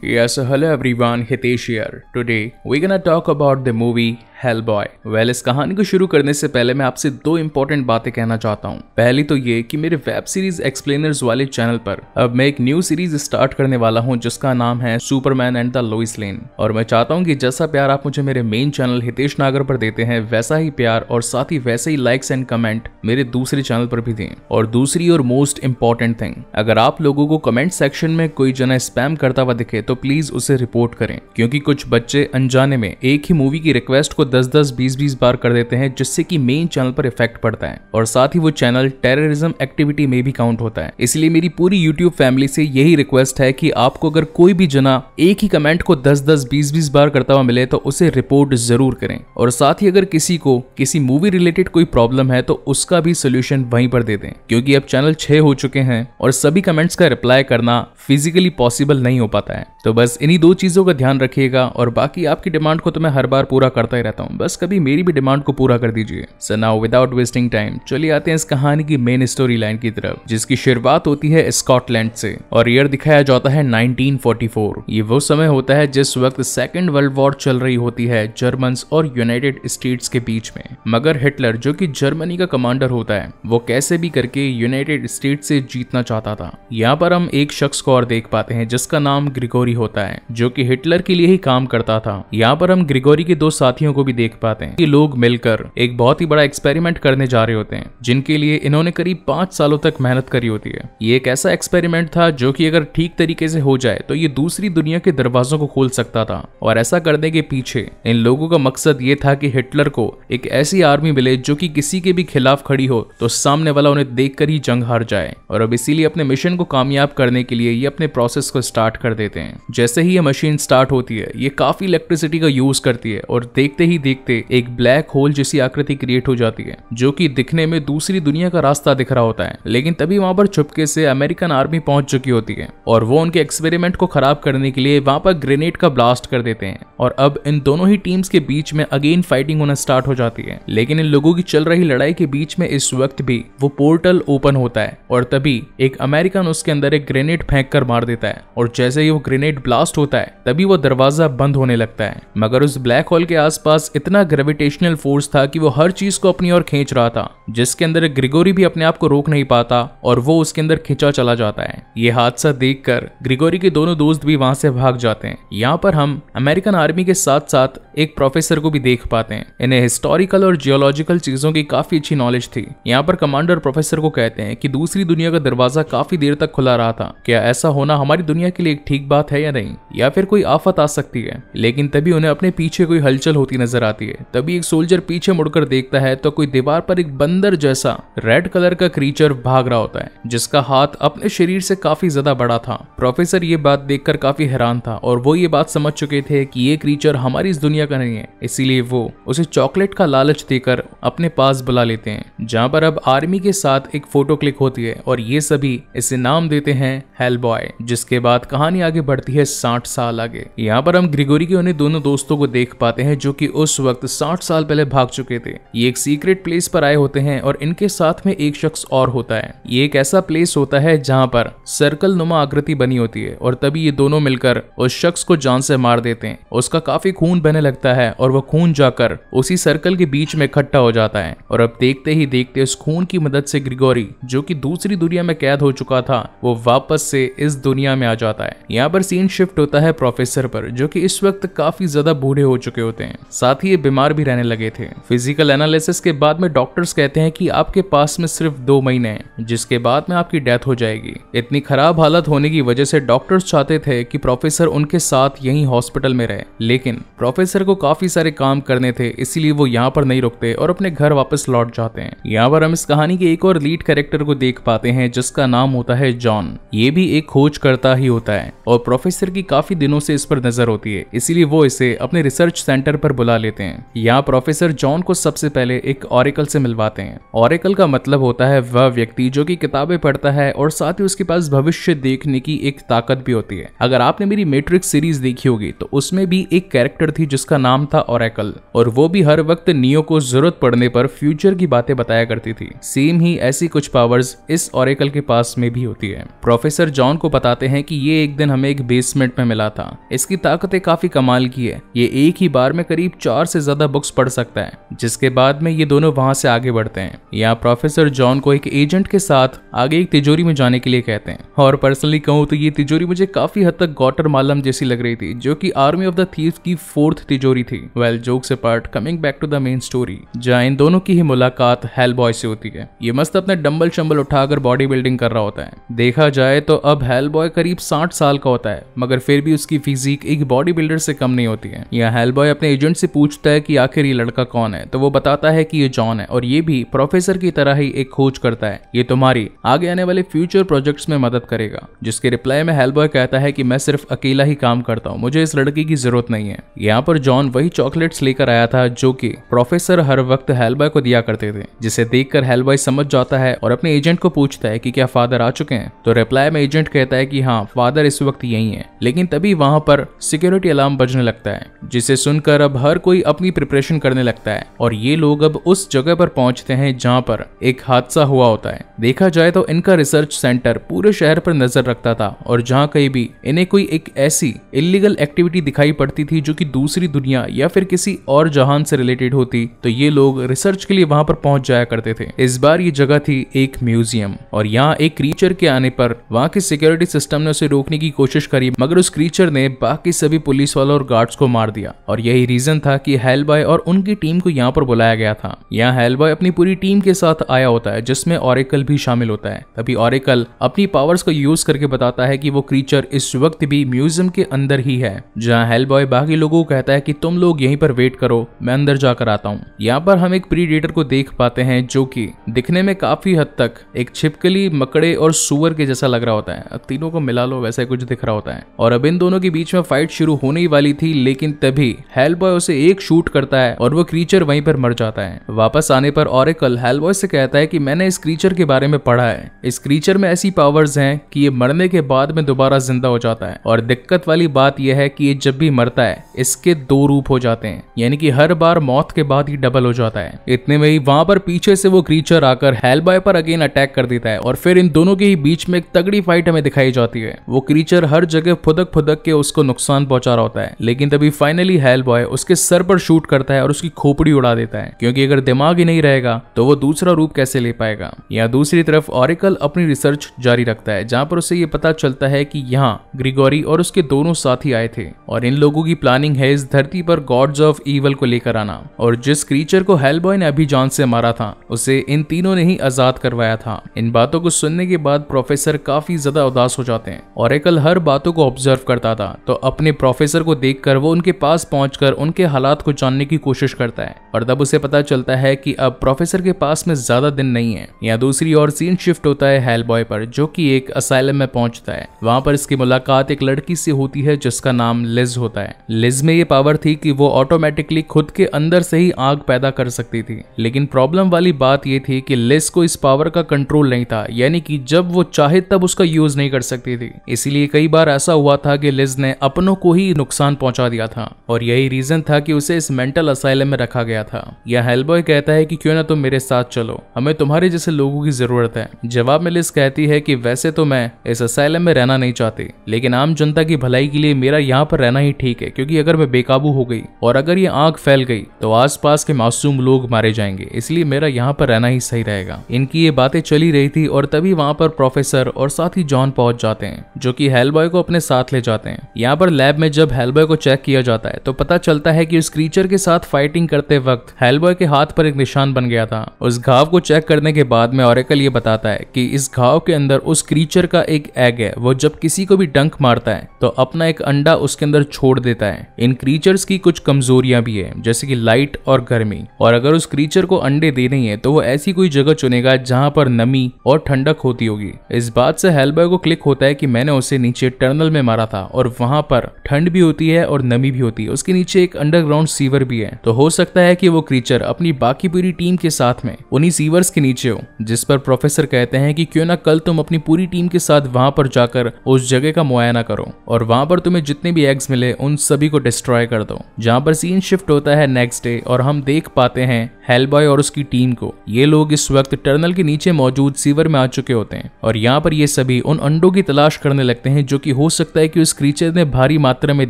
Yes, hello everyone, Hitesh here. Today, we're gonna talk about the movie boy well इस कहानी को शुरू करने से पहले मैं आपसे दो इम्पोर्टेंट बातें कहना चाहता हूँ पहली तो ये कि मेरे वेब सीरीज एक्सप्लेनर्स वाले चैनल पर अब मैं एक न्यू सीरीज स्टार्ट करने वाला हूँ जिसका नाम है Superman and the Lois Lane और मैं चाहता हूँ कि जैसा प्यार आप मुझे मेरे मेन चैनल हितेश नागर पर देते हैं वैसा ही प्यार और साथ ही वैसे ही लाइक्स एंड कमेंट मेरे दूसरे चैनल पर भी दें और दूसरी और मोस्ट इम्पोर्टेंट थिंग अगर आप लोगों को कमेंट सेक्शन में कोई जना स्पैम करता हुआ दिखे तो प्लीज उसे रिपोर्ट करें क्योंकि कुछ बच्चे अनजाने में एक ही मूवी की रिक्वेस्ट को दस दस बीस बीस बार कर देते हैं जिससे कि मेन चैनल पर इफेक्ट पड़ता है और साथ ही वो चैनल टेररिज्म एक्टिविटी में भी काउंट होता है इसलिए मेरी पूरी यूट्यूब फैमिली से यही रिक्वेस्ट है कि आपको अगर कोई भी जना एक ही कमेंट को दस दस बीस बीस बार करता हुआ मिले तो उसे रिपोर्ट जरूर करें और साथ ही अगर किसी को किसी मूवी रिलेटेड कोई प्रॉब्लम है तो उसका भी सोल्यूशन वहीं पर दे दें क्योंकि अब चैनल छह हो चुके हैं और सभी कमेंट्स का रिप्लाई करना फिजिकली पॉसिबल नहीं हो पाता है तो बस इन्हीं दो चीजों का ध्यान रखिएगा और बाकी आपकी डिमांड को तो मैं हर बार पूरा करता ही रहता चाहता हूँ बस कभी मेरी भी डिमांड को पूरा कर दीजिए sir now without wasting time चलिए आते हैं इस कहानी की मेन स्टोरी लाइन की तरफ जिसकी शुरुआत होती है स्कॉटलैंड से और ईयर दिखाया जाता है 1944 ये वो समय होता है जिस वक्त सेकेंड वर्ल्ड वॉर चल रही होती है जर्मन और यूनाइटेड स्टेट्स के बीच में मगर हिटलर जो की जर्मनी का कमांडर होता है वो कैसे भी करके यूनाइटेड स्टेट से जीतना चाहता था यहाँ पर हम एक शख्स को और देख पाते हैं जिसका नाम ग्रिगोरी होता है जो कि हिटलर के लिए ही काम करता था यहाँ पर हम ग्रिगोरी के दो साथियों को भी देख पाते हैं ये लोग मिलकर एक बहुत ही बड़ा एक्सपेरिमेंट करने जा रहे होते हैं जिनके लिए इन्होंने करीब पांच सालों तक मेहनत करी होती है ये एक ऐसा एक्सपेरिमेंट था जो की अगर ठीक तरीके से हो जाए तो ये दूसरी दुनिया के दरवाजों को खोल सकता था और ऐसा करने के पीछे इन लोगों का मकसद ये था कि हिटलर को एक ऐसी आर्मी मिले जो कि किसी के भी खिलाफ खड़ी हो तो सामने वाला उन्हें देख ही जंग हार जाए और अब इसीलिए अपने मिशन को कामयाब करने के लिए ये अपने प्रोसेस को स्टार्ट कर देते हैं जैसे ही ये मशीन स्टार्ट होती है ये काफी इलेक्ट्रिसिटी का यूज करती है और देखते ही ही देखते एक ब्लैक होल जैसी आकृति क्रिएट हो जाती है जो की दिखने में दूसरी दुनिया का रास्ता दिख रहा होता है लेकिन तभी वहाँ पर छुपके से अमेरिकन आर्मी पहुंच चुकी होती है और वो उनके एक्सपेरिमेंट को खराब करने के लिए वहाँ पर ग्रेनेड का ब्लास्ट कर देते हैं और अब इन दोनों ही टीम्स के बीच में अगेन फाइटिंग होना स्टार्ट हो जाती है लेकिन इन लोगों की चल रही लड़ाई के बीच में इस वक्त भी वो पोर्टल ओपन होता है और तभी एक अमेरिकन उसके अंदर एक ग्रेनेड फेंक कर मार देता है और जैसे ही वो ग्रेनेड ब्लास्ट होता है तभी वो दरवाजा बंद होने लगता है मगर उस ब्लैक होल के आसपास इतना ग्रेविटेशनल फोर्स था कि वो हर चीज को अपनी ओर खींच रहा था जिसके अंदर ग्रिगोरी भी अपने आप को रोक नहीं पाता और वो उसके अंदर खिंचा चला जाता है ये हादसा कर ग्रिगोरी के दोनों दोस्त भी वहां से भाग जाते हैं यहाँ पर हम अमेरिकन आर्मी के साथ साथ एक प्रोफेसर को भी देख पाते हैं इन्हें हिस्टोरिकल और जियोलॉजिकल चीजों की काफी अच्छी नॉलेज थी यहाँ पर कमांडर प्रोफेसर को कहते हैं कि दूसरी दुनिया का दरवाजा काफी देर तक खुला रहा था क्या ऐसा होना हमारी दुनिया के लिए एक ठीक बात है या नहीं या फिर कोई आफत आ सकती है लेकिन तभी उन्हें अपने पीछे कोई हलचल होती नजर नजर आती है तभी एक सोल्जर पीछे मुड़कर देखता है तो कोई दीवार पर एक बंदर जैसा रेड कलर का क्रीचर भाग रहा होता है जिसका हाथ अपने शरीर से काफी ज्यादा बड़ा था प्रोफेसर ये बात देखकर काफी हैरान था और वो ये बात समझ चुके थे कि ये क्रीचर हमारी इस दुनिया का नहीं है इसीलिए वो उसे चॉकलेट का लालच देकर अपने पास बुला लेते हैं जहाँ पर अब आर्मी के साथ एक फोटो क्लिक होती है और ये सभी इसे नाम देते हैं हेल बॉय जिसके बाद कहानी आगे बढ़ती है साठ साल आगे यहाँ पर हम ग्रिगोरी के उन्हें दोनों दोस्तों को देख पाते हैं जो कि उस वक्त 60 साल पहले भाग चुके थे ये एक सीक्रेट प्लेस पर आए होते हैं और इनके साथ में एक शख्स और होता है ये एक ऐसा प्लेस होता है जहाँ पर सर्कल नुमा आकृति बनी होती है और तभी ये दोनों मिलकर उस शख्स को जान से मार देते हैं उसका काफी खून बहने लगता है और वह खून जाकर उसी सर्कल के बीच में इकट्ठा हो जाता है और अब देखते ही देखते उस खून की मदद से ग्रिगोरी जो की दूसरी दुनिया में कैद हो चुका था वो वापस से इस दुनिया में आ जाता है यहाँ पर सीन शिफ्ट होता है प्रोफेसर पर जो की इस वक्त काफी ज्यादा बूढ़े हो चुके होते हैं साथ ही ये बीमार भी रहने लगे थे फिजिकल एनालिसिस के बाद में डॉक्टर्स कहते हैं कि आपके पास में सिर्फ दो महीने हैं जिसके बाद में आपकी डेथ हो जाएगी इतनी खराब हालत होने की वजह से डॉक्टर्स चाहते थे कि प्रोफेसर उनके साथ यही हॉस्पिटल में रहे लेकिन प्रोफेसर को काफी सारे काम करने थे इसीलिए वो यहाँ पर नहीं रुकते और अपने घर वापस लौट जाते हैं यहाँ पर हम इस कहानी के एक और लीड कैरेक्टर को देख पाते हैं जिसका नाम होता है जॉन ये भी एक खोज करता ही होता है और प्रोफेसर की काफी दिनों से इस पर नजर होती है इसीलिए वो इसे अपने रिसर्च सेंटर पर बुला लेते हैं यहाँ प्रोफेसर जॉन को सबसे पहले एक ऑरिकल से मिलवाते हैं ऑरिकल का मतलब होता है वह व्यक्ति जो कि किताबें पढ़ता है और साथ ही उसके पास भविष्य देखने की एक ताकत भी होती है अगर आपने मेरी मेट्रिक सीरीज देखी होगी तो उसमें भी एक कैरेक्टर थी जिसका नाम था ऑरेकल और वो भी हर वक्त नियो को जरूरत पड़ने पर फ्यूचर की बातें बताया करती थी सेम ही ऐसी कुछ पावर्स इस ऑरेकल के पास में भी होती है प्रोफेसर जॉन को बताते हैं कि ये एक दिन हमें एक बेसमेंट में मिला था इसकी ताकतें काफी कमाल की है ये एक ही बार में करीब चार से ज्यादा बुक्स पढ़ सकता है जिसके बाद में ये दोनों वहां से आगे बढ़ते हैं यहाँ प्रोफेसर जॉन को एक एजेंट के साथ आगे एक तिजोरी में जाने के लिए कहते हैं और पर्सनली कहूँ तो ये तिजोरी मुझे काफी हद तक गॉटर मालम जैसी लग रही थी जो की आर्मी ऑफ द थीव की फोर्थ तिजोरी थी well jokes apart coming back to the main story जहाँ इन दोनों की ही मुलाकात हेल बॉय से होती है ये मस्त अपने डम्बल शम्बल उठाकर बॉडी बिल्डिंग कर रहा होता है देखा जाए तो अब हेल बॉय करीब साठ साल का होता है मगर फिर भी उसकी फिजिक एक बॉडी बिल्डर से कम नहीं होती है यहाँ हेल बॉय अपने एजेंट से पूछता है कि आखिर ये लड़का कौन है तो वो बताता है कि ये जॉन है और ये भी प्रोफेसर की तरह ही एक खोज करता है ये तुम्हारी आगे आने वाले फ्यूचर प्रोजेक्ट्स में मदद करेगा जिसके रिप्लाई में हेल्बॉय कहता है कि मैं सिर्फ अकेला ही काम करता हूँ मुझे इस लड़की की जरूरत नहीं है यहाँ पर जॉन वही चॉकलेट्स लेकर आया था जो की प्रोफेसर हर वक्त हेल्बॉय को दिया करते थे जिसे देख कर समझ जाता है और अपने एजेंट को पूछता है की क्या फादर आ चुके हैं तो रिप्लाई में एजेंट कहता है की हाँ फादर इस वक्त यही है लेकिन तभी वहाँ पर सिक्योरिटी अलार्म बजने लगता है जिसे सुनकर अब हर कोई अपनी प्रिपरेशन करने लगता है और ये लोग अब उस जगह पर पहुंचते हैं जहाँ पर एक हादसा हुआ होता है देखा जाए तो इनका रिसर्च सेंटर पूरे शहर पर नजर रखता था और जहाँ कहीं भी इन्हें कोई एक ऐसी इलीगल एक्टिविटी दिखाई पड़ती थी जो कि दूसरी दुनिया या फिर किसी और जहान से रिलेटेड होती तो ये लोग रिसर्च के लिए वहां पर पहुंच जाया करते थे इस बार ये जगह थी एक म्यूजियम और यहाँ एक क्रीचर के आने पर वहां के सिक्योरिटी सिस्टम ने उसे रोकने की कोशिश करी मगर उस क्रीचर ने बाकी सभी पुलिस वालों और गार्ड्स को मार दिया और यही रीजन था था कि हेल बॉय और उनकी टीम को यहाँ पर बुलाया गया था यहाँ हेल बॉय अपनी पूरी टीम के साथ आया होता है जिसमें ऑरिकल भी शामिल होता है तभी ऑरिकल अपनी पावर्स को यूज करके बताता है कि वो क्रीचर इस वक्त भी म्यूजियम के अंदर ही है जहाँ हेल बॉय बाकी लोगों को कहता है कि तुम लोग यहीं पर वेट करो मैं अंदर जाकर आता हूँ यहाँ पर हम एक प्री को देख पाते हैं जो कि दिखने में काफी हद तक एक छिपकली मकड़े और सुअर के जैसा लग रहा होता है तीनों को मिला लो वैसा कुछ दिख रहा होता है और अब इन दोनों के बीच में फाइट शुरू होने ही वाली थी लेकिन तभी हेल बॉय उसे एक शूट करता है और वो क्रीचर वहीं पर मर जाता है वापस आने पर ऑरिकल हेलबॉय से कहता है कि मैंने इस क्रीचर के बारे में पढ़ा है इस क्रीचर में ऐसी पावर्स हैं कि ये मरने के बाद में दोबारा जिंदा हो जाता है और दिक्कत वाली बात यह है कि ये जब भी मरता है इसके दो रूप हो जाते हैं यानी कि हर बार मौत के बाद ही डबल हो जाता है इतने में ही वहां पर पीछे से वो क्रीचर आकर हेलबॉय पर अगेन अटैक कर देता है और फिर इन दोनों के ही बीच में एक तगड़ी फाइट हमें दिखाई जाती है वो क्रीचर हर जगह फुदक फुदक के उसको नुकसान पहुंचा रहा होता है लेकिन तभी फाइनली हेल बॉय उसके सर पर शूट करता है और उसकी खोपड़ी उड़ा देता है क्योंकि अगर दिमाग ही नहीं रहेगा तो वो दूसरा रूप कैसे ले पाएगा यहाँ दूसरी तरफ ऑरिकल अपनी रिसर्च जारी रखता है जहाँ पर उसे ये पता चलता है कि यहाँ ग्रिगोरी और उसके दोनों साथी आए थे और इन लोगों की प्लानिंग है इस धरती पर गॉड्स ऑफ ईवल को लेकर आना और जिस क्रीचर को हेलबॉय ने अभी जान से मारा था उसे इन तीनों ने ही आजाद करवाया था इन बातों को सुनने के बाद प्रोफेसर काफी ज्यादा उदास हो जाते हैं और हर बातों को ऑब्जर्व करता था तो अपने प्रोफेसर को देखकर वो उनके पास पहुंचकर उनके हाथ हालात को जानने की कोशिश करता है और तब उसे पता चलता है कि अब प्रोफेसर के पास में ज्यादा दिन नहीं है यहाँ दूसरी ओर सीन शिफ्ट होता है हेल बॉय पर जो कि एक असाइलम में पहुंचता है वहां पर इसकी मुलाकात एक लड़की से होती है जिसका नाम लिज होता है लिज में ये पावर थी कि वो ऑटोमेटिकली खुद के अंदर से ही आग पैदा कर सकती थी लेकिन प्रॉब्लम वाली बात ये थी कि लिज को इस पावर का कंट्रोल नहीं था यानी कि जब वो चाहे तब उसका यूज नहीं कर सकती थी इसीलिए कई बार ऐसा हुआ था कि लिज ने अपनों को ही नुकसान पहुंचा दिया था और यही रीजन था कि उसे इस मेंटल असाइलम में रखा गया था यह हेलबॉय कहता है कि क्यों ना तुम मेरे साथ चलो हमें तुम्हारे जैसे लोगों की जरूरत है जवाब में लिस कहती है कि वैसे तो मैं इस असाइलम में रहना नहीं चाहती लेकिन आम जनता की भलाई के लिए मेरा यहाँ पर रहना ही ठीक है क्योंकि अगर मैं बेकाबू हो गई और अगर ये आग फैल गई तो आसपास के मासूम लोग मारे जाएंगे इसलिए मेरा यहाँ पर रहना ही सही रहेगा इनकी ये बातें चली रही थी और तभी वहाँ पर प्रोफेसर और साथ ही जॉन पहुंच जाते हैं जो की हेलबॉय को अपने साथ ले जाते हैं यहाँ पर लैब में जब हेलबॉय को चेक किया जाता है तो पता चलता है कि कि क्रीचर के साथ फाइटिंग करते वक्त हेलबॉय के हाथ पर एक निशान बन गया था उस घाव को चेक करने के बाद में ऑरेकल ये बताता है कि इस घाव के अंदर उस क्रीचर का एक एग है वो जब किसी को भी डंक मारता है तो अपना एक अंडा उसके अंदर छोड़ देता है इन क्रीचर्स की कुछ कमजोरियां भी है जैसे कि लाइट और गर्मी और अगर उस क्रीचर को अंडे देने हैं तो वो ऐसी कोई जगह चुनेगा जहां पर नमी और ठंडक होती होगी इस बात से हेलबॉय को क्लिक होता है कि मैंने उसे नीचे टर्नल में मारा था और वहां पर ठंड भी होती है और नमी भी होती है उसके नीचे एक अंडर अंडरग्राउंड सीवर भी है तो हो सकता है कि वो क्रीचर अपनी बाकी पूरी टीम के साथ में उन्हीं सीवर्स के नीचे हो जिस पर प्रोफेसर कहते हैं कि क्यों ना कल तुम अपनी पूरी टीम के साथ वहां पर जाकर उस जगह का मुआयना करो और वहां पर तुम्हें जितने भी एग्स मिले उन सभी को डिस्ट्रॉय कर दो जहां पर सीन शिफ्ट होता है नेक्स्ट डे और हम देख पाते हैं हेलबॉय और उसकी टीम को ये लोग इस वक्त टर्नल के नीचे मौजूद सीवर में आ चुके होते हैं और यहाँ पर ये सभी उन अंडों की तलाश करने लगते हैं जो की हो सकता है की उस क्रीचर ने भारी मात्रा में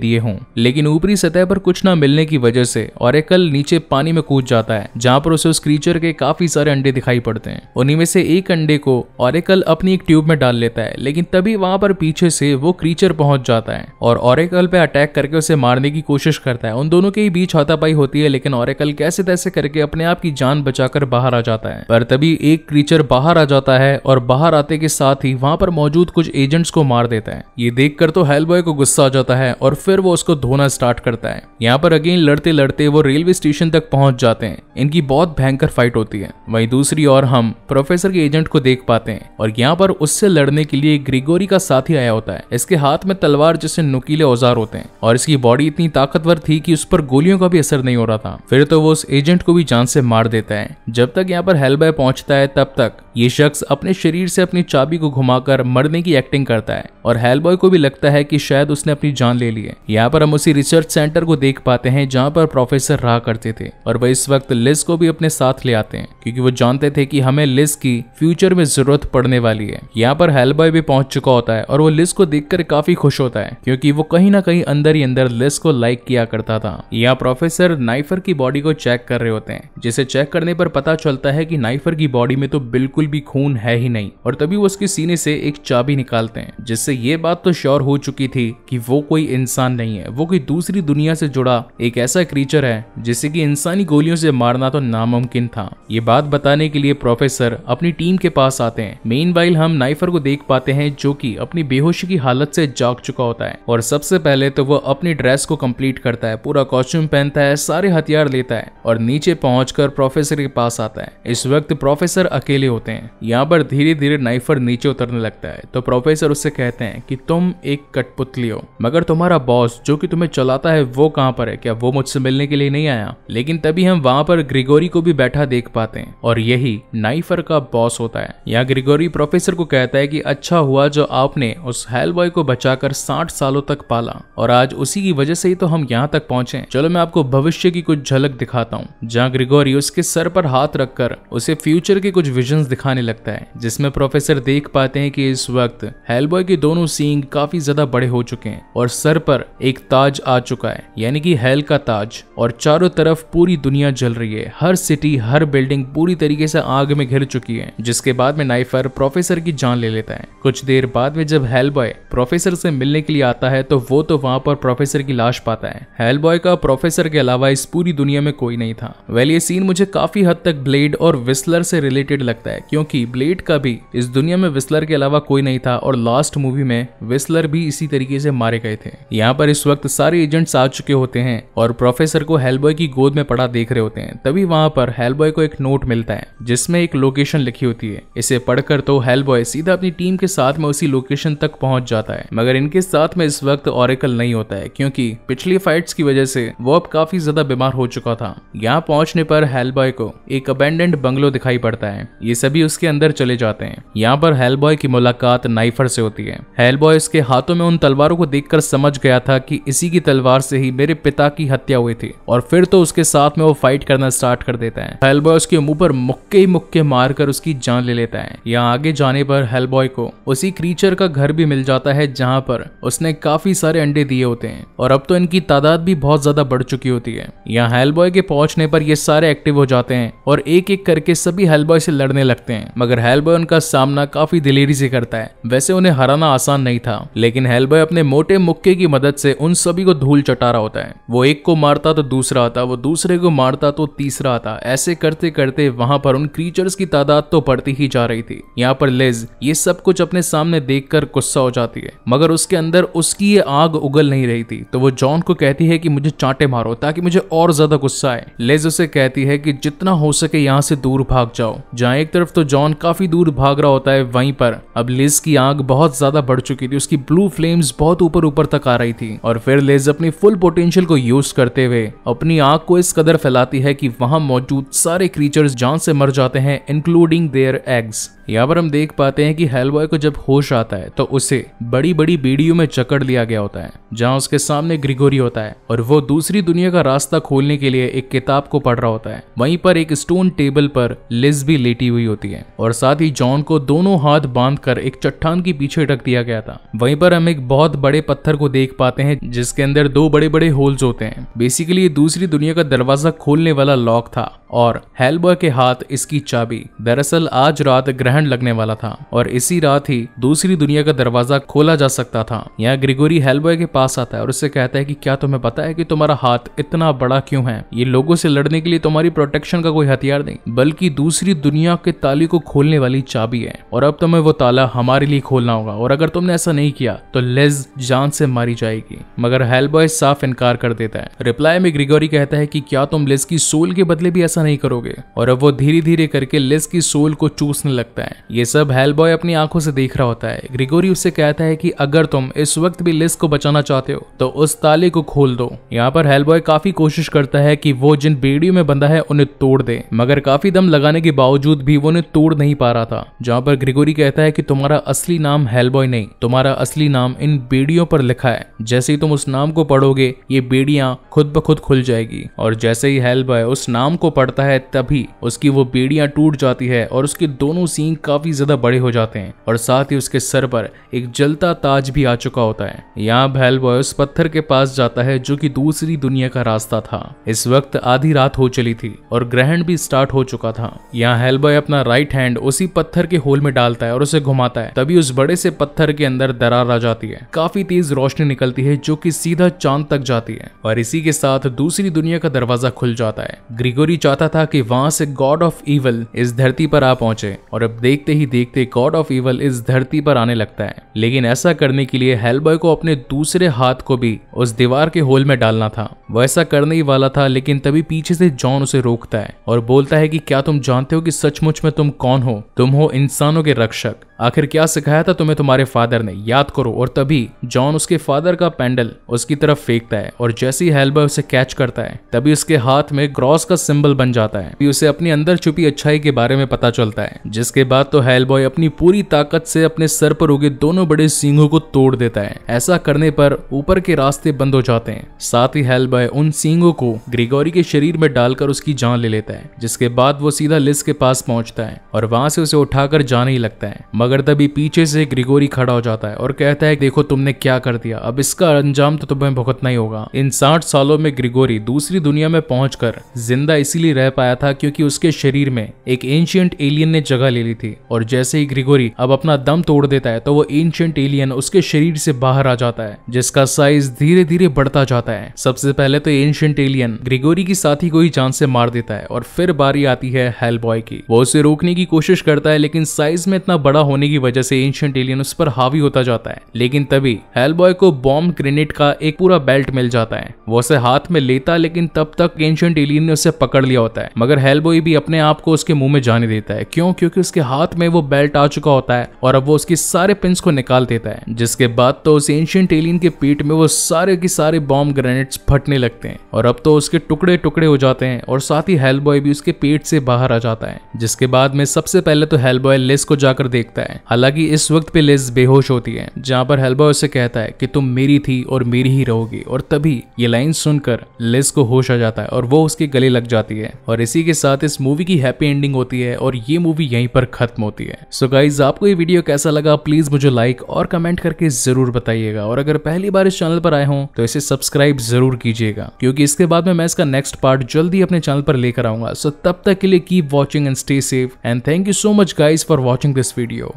दिए हों लेकिन ऊपरी सतह पर कुछ न मिलने की वजह से और नीचे पानी में कूद जाता है जहाँ पर उसे उस क्रीचर के काफी सारे अंडे दिखाई पड़ते हैं उन्हीं में से एक अंडे को ओरेकल अपनी एक ट्यूब में डाल लेता है लेकिन तभी वहां पर पीछे से वो क्रीचर पहुंच जाता है और ओरेकल पे अटैक करके उसे मारने की कोशिश करता है उन दोनों के ही बीच हाथापाई होती है लेकिन ओरेकल कैसे तैसे करके अपने आपकी जान बचाकर बाहर आ जाता है पर तभी एक क्रीचर बाहर आ जाता है और बाहर आते के साथ ही वहां पर मौजूद कुछ एजेंट्स को मार देता है ये देखकर तो हेलबॉय को गुस्सा आ जाता है और फिर वो उसको धोना स्टार्ट करता है यहाँ पर अगेन लड़ते लड़ते वो रेलवे स्टेशन तक पहुंच जाते हैं इनकी बहुत भयंकर फाइट होती है वही दूसरी ओर हम प्रोफेसर के एजेंट को देख पाते हैं और यहाँ पर उससे लड़ने के लिए ग्रिगोरी का साथी आया होता है इसके हाथ में तलवार जैसे नुकीले औजार होते हैं और इसकी बॉडी इतनी ताकतवर थी कि उस पर गोलियों का भी असर नहीं हो रहा था फिर तो वो उस एजेंट को भी जान से से मार देता है जब तक यहाँ पर हेलबॉय पहुंचता है तब तक ये शख्स अपने शरीर से अपनी चाबी को घुमाकर मरने की एक्टिंग करता है और हेलबॉय को भी लगता है कि शायद उसने अपनी जान ले ली है यहाँ पर हम उसी रिसर्च सेंटर को देख पाते हैं जहाँ पर प्रोफेसर रहा करते थे और वह इस वक्त लिस को भी अपने साथ ले आते हैं क्योंकि वो जानते थे कि हमें लिस की फ्यूचर में जरूरत पड़ने वाली है यहाँ पर हेलबॉय भी पहुंच चुका होता है और वो लिस को देख काफी खुश होता है क्योंकि वो कहीं ना कहीं अंदर ही अंदर लिस को लाइक किया करता था यहाँ प्रोफेसर नाइफर की बॉडी को चेक कर रहे होते हैं जिसे चेक करने पर पता चलता है कि नाइफर की बॉडी में तो बिल्कुल भी खून है ही नहीं और तभी वो उसके सीने से एक चाबी निकालते हैं जिससे ये बात तो श्योर हो चुकी थी कि वो कोई इंसान नहीं है वो कोई दूसरी दुनिया से जुड़ा एक ऐसा क्रीचर है जिसे की इंसानी गोलियों से मारना तो नामुमकिन था ये बात बताने के लिए प्रोफेसर अपनी टीम के पास आते हैं मेन हम नाइफर को देख पाते हैं जो की अपनी बेहोशी की हालत से जाग चुका होता है और सबसे पहले तो वो अपनी ड्रेस को कम्प्लीट करता है पूरा कॉस्ट्यूम पहनता है सारे हथियार लेता है और नीचे पहुंच पहुंचकर प्रोफेसर के पास आता है इस वक्त प्रोफेसर अकेले होते हैं यहाँ पर धीरे धीरे नाइफर नीचे उतरने लगता है तो प्रोफेसर उससे कहते हैं कि तुम एक कटपुतली हो मगर तुम्हारा बॉस जो कि तुम्हें चलाता है वो कहाँ पर है क्या वो मुझसे मिलने के लिए नहीं आया लेकिन तभी हम वहाँ पर ग्रिगोरी को भी बैठा देख पाते हैं और यही नाइफर का बॉस होता है यहाँ ग्रिगोरी प्रोफेसर को कहता है कि अच्छा हुआ जो आपने उस हेल बॉय को बचाकर साठ सालों तक पाला और आज उसी की वजह से ही तो हम यहाँ तक पहुंचे चलो मैं आपको भविष्य की कुछ झलक दिखाता हूँ जहाँ ग्रिगोरी ग्रेगोरी उसके सर पर हाथ रखकर उसे फ्यूचर के कुछ विजन दिखाने लगता है जिसमें प्रोफेसर देख पाते हैं कि इस वक्त हेलबॉय के दोनों सींग काफी ज्यादा बड़े हो चुके हैं और सर पर एक ताज आ चुका है यानी कि हेल का ताज और चारों तरफ पूरी दुनिया जल रही है हर सिटी हर बिल्डिंग पूरी तरीके से आग में घिर चुकी है जिसके बाद में नाइफर प्रोफेसर की जान ले लेता है कुछ देर बाद में जब हेलबॉय प्रोफेसर से मिलने के लिए आता है तो वो तो वहां पर प्रोफेसर की लाश पाता है हेलबॉय का प्रोफेसर के अलावा इस पूरी दुनिया में कोई नहीं था वेल ये सीन मुझे काफी हद तक ब्लेड और विस्लर से रिलेटेड लगता है क्योंकि ब्लेड का भी इस दुनिया में विस्लर के अलावा कोई नहीं था और लास्ट मूवी में विस्लर भी इसी तरीके से मारे गए थे यहाँ पर इस वक्त सारे एजेंट्स आ चुके होते हैं और प्रोफेसर को हेलबॉय की गोद में पड़ा देख रहे होते हैं तभी वहाँ पर हेलबॉय को एक नोट मिलता है जिसमें एक लोकेशन लिखी होती है इसे पढ़कर तो हेलबॉय सीधा अपनी टीम के साथ में उसी लोकेशन तक पहुंच जाता है मगर इनके साथ में इस वक्त ऑरिकल नहीं होता है क्योंकि पिछली फाइट्स की वजह से वो अब काफी ज्यादा बीमार हो चुका था यहाँ पहुंचने पर पर हेलबॉय को एक अबेंडेंट बंगलो दिखाई पड़ता है ये सभी उसके अंदर चले जाते हैं यहाँ पर हेलबॉय की मुलाकात नाइफर से होती है हेलबॉय उसके हाथों में उन तलवारों को देख समझ गया था की इसी की तलवार से ही मेरे पिता की हत्या हुई थी और फिर तो उसके साथ में वो फाइट करना स्टार्ट कर देता है हेलबॉय उसके मुंह पर मुक्के ही मुक्के मारकर उसकी जान ले लेता है यहाँ आगे जाने पर हेलबॉय को उसी क्रीचर का घर भी मिल जाता है जहाँ पर उसने काफी सारे अंडे दिए होते हैं और अब तो इनकी तादाद भी बहुत ज्यादा बढ़ चुकी होती है यहाँ हेलबॉय के पहुंचने पर ये सारे सारे एक्टिव हो जाते हैं और एक एक करके सभी हेलबॉय से लड़ने लगते हैं मगर हेलबॉय उनका सामना काफी दिलेरी से करता है वैसे उन्हें हराना आसान नहीं था लेकिन हेलबॉय अपने मोटे मुक्के की मदद से उन सभी को धूल चटा रहा होता है वो एक को मारता तो दूसरा आता वो दूसरे को मारता तो तीसरा आता ऐसे करते करते वहां पर उन क्रीचर्स की तादाद तो बढ़ती ही जा रही थी यहाँ पर लेज ये सब कुछ अपने सामने देख गुस्सा हो जाती है मगर उसके अंदर उसकी ये आग उगल नहीं रही थी तो वो जॉन को कहती है कि मुझे चांटे मारो ताकि मुझे और ज्यादा गुस्सा आए लेज उसे कहती कहती है कि जितना हो सके यहाँ से दूर भाग जाओ जहाँ एक तरफ तो जॉन काफी दूर भाग रहा होता है वहीं पर अब लिज की आग बहुत ज्यादा बढ़ चुकी थी उसकी ब्लू फ्लेम्स बहुत ऊपर ऊपर तक आ रही थी और फिर लिज अपनी फुल पोटेंशियल को यूज करते हुए अपनी आग को इस कदर फैलाती है कि वहां मौजूद सारे क्रीचर्स जान से मर जाते हैं इंक्लूडिंग देयर एग्स यहाँ पर हम देख पाते हैं कि हेलबॉय को जब होश आता है तो उसे बड़ी बड़ी बीडियो में चकड़ लिया गया होता है जहाँ उसके सामने ग्रिगोरी होता है और वो दूसरी दुनिया का रास्ता खोलने के लिए एक किताब को पढ़ रहा होता है जाता है वहीं पर एक स्टोन टेबल पर लिज भी लेटी हुई होती है और साथ ही जॉन को दोनों हाथ बांध कर एक चट्टान के पीछे रख दिया गया था वहीं पर हम एक बहुत बड़े पत्थर को देख पाते हैं जिसके अंदर दो बड़े बड़े होल्स होते हैं बेसिकली ये दूसरी दुनिया का दरवाजा खोलने वाला लॉक था और हेलबॉय के हाथ इसकी चाबी दरअसल आज रात ग्रहण लगने वाला था और इसी रात ही दूसरी दुनिया का दरवाजा खोला जा सकता था यहाँ ग्रिगोरी हेलबॉय के पास आता है और उसे कहता है कि क्या तुम्हें पता है कि तुम्हारा हाथ इतना बड़ा क्यों है ये लोगों से लड़ने के लिए तुम्हारा हमारी प्रोटेक्शन का कोई हथियार नहीं बल्कि दूसरी दुनिया के ताली को खोलने वाली चाबी है और अब तुम्हें वो ताला हमारे लिए खोलना होगा और अगर तुमने ऐसा नहीं किया तो लेज जान से मारी जाएगी मगर हेलबॉय साफ इनकार कर देता है रिप्लाई में ग्रिगोरी कहता है कि क्या तुम लेज की सोल के बदले भी ऐसा नहीं करोगे और अब वो धीरे धीरे करके लेज की सोल को चूसने लगता है ये सब हेलबॉय अपनी आंखों से देख रहा होता है ग्रिगोरी उससे कहता है कि अगर तुम इस वक्त भी लिस को बचाना चाहते हो तो उस ताले को खोल दो यहाँ पर हेलबॉय काफी कोशिश करता है कि वो जिन बेड़ियों में बंदा है उन्हें तोड़ दे मगर काफी दम लगाने के बावजूद भी वो उन्हें तोड़ नहीं पा रहा था जहाँ पर ग्रिगोरी कहता है कि तुम्हारा असली नाम हेलबॉय नहीं तुम्हारा असली नाम इन बेड़ियों पर लिखा है जैसे ही तुम उस नाम को पढ़ोगे ये बेड़िया खुद ब खुद खुल जाएगी और जैसे ही हेलबॉय उस नाम को पढ़ता है तभी उसकी वो बेड़िया टूट जाती है और उसके दोनों सींग काफी ज्यादा बड़े हो जाते हैं और साथ ही उसके सर पर एक जलता ताज भी आ चुका होता है यहाँ हेलबॉय उस पत्थर के पास जाता है जो की दूसरी दुनिया का रास्ता था इस वक्त आधी रात हो चली चली थी और ग्रहण भी स्टार्ट हो चुका था यहाँ हेलबॉय अपना राइट हैंड उसी पत्थर के होल में डालता है और उसे घुमाता है तभी उस बड़े से पत्थर के अंदर दरार आ जाती है काफी तेज रोशनी निकलती है जो की सीधा चांद तक जाती है और इसी के साथ दूसरी दुनिया का दरवाजा खुल जाता है ग्रिगोरी चाहता था कि वहां से गॉड ऑफ इवल इस धरती पर आ पहुंचे और अब देखते ही देखते गॉड ऑफ इवल इस धरती पर आने लगता है लेकिन ऐसा करने के लिए हेलबॉय को अपने दूसरे हाथ को भी उस दीवार के होल में डालना था वो ऐसा करने ही वाला था लेकिन तभी पीछे से जॉन कौन उसे रोकता है और बोलता है कि क्या तुम जानते हो कि सचमुच में तुम कौन हो तुम हो इंसानों के रक्षक आखिर क्या सिखाया था तुम्हें तुम्हारे फादर ने याद करो और तभी जॉन उसके फादर का पैंडल उसकी तरफ फेंकता है और जैसे ही हेल्बर उसे कैच करता है तभी उसके हाथ में क्रॉस का सिंबल बन जाता है उसे अपने अंदर छुपी अच्छाई के बारे में पता चलता है जिसके बाद तो हेलबॉय अपनी पूरी ताकत से अपने सर पर उगे दोनों बड़े सींगों को तोड़ देता है ऐसा करने पर ऊपर के रास्ते बंद हो जाते हैं साथ ही हेलबॉय उन सींगों को ग्रिगोरी के शरीर में डालकर उसकी जान ले लेता है जिसके बाद वो सीधा लिस के पास पहुंचता है और वहां से उसे उठाकर जाने ही लगता है मगर तभी पीछे से ग्रिगोरी खड़ा हो जाता है और कहता है देखो तुमने क्या कर दिया अब इसका अंजाम तो तुम्हें भुगतना ही होगा इन साठ सालों में ग्रिगोरी दूसरी दुनिया में पहुंचकर जिंदा इसीलिए रह पाया था क्योंकि उसके शरीर में एक एंशियंट एलियन ने जगह ले ली थी और जैसे ही ग्रिगोरी अब अपना दम तोड़ देता है तो वो एंशियंट एलियन उसके शरीर से बाहर आ जाता है जिसका साइज धीरे धीरे बढ़ता जाता है सबसे पहले तो एंशियंट एलियन ग्रिगोरी की साथी को ही जान से मार देता है और फिर बारी आती है हेल बॉय की वो उसे रोकने की कोशिश करता है लेकिन साइज में इतना बड़ा होने होने की वजह से एंशियंट एलियन उस पर हावी होता जाता है लेकिन तभी हेलबॉय को बॉम्ब ग्रेनेड का एक पूरा बेल्ट मिल जाता है वो उसे हाथ में लेता लेकिन तब तक एंशियंट एलियन ने उसे पकड़ लिया होता है मगर हेलबॉय भी अपने आप को उसके मुंह में जाने देता है क्यों क्योंकि उसके हाथ में वो बेल्ट आ चुका होता है और अब वो उसके सारे पिंस को निकाल देता है जिसके बाद तो उस एंशियंट एलियन के पीठ में वो सारे के सारे बॉम्ब ग्रेनेड्स फटने लगते हैं और अब तो उसके टुकड़े टुकड़े हो जाते हैं और साथ ही हेलबॉय भी उसके पेट से बाहर आ जाता है जिसके बाद में सबसे पहले तो हेलबॉय लेस को जाकर देखता है है हालांकि इस वक्त पे लिज बेहोश होती है जहाँ पर हेल्बा उसे कहता है कि तुम मेरी थी और मेरी ही रहोगी और तभी ये लाइन सुनकर लिज को होश आ जाता है और वो उसके गले लग जाती है और इसी के साथ इस मूवी की हैप्पी एंडिंग होती है और ये मूवी यहीं पर खत्म होती है सो so गाइज आपको ये वीडियो कैसा लगा प्लीज मुझे लाइक और कमेंट करके जरूर बताइएगा और अगर पहली बार इस चैनल पर आए हो तो इसे सब्सक्राइब जरूर कीजिएगा क्योंकि इसके बाद में मैं इसका नेक्स्ट पार्ट जल्दी अपने चैनल पर लेकर आऊंगा सो so तब तक के लिए keep watching and stay safe and thank you so much guys for watching this video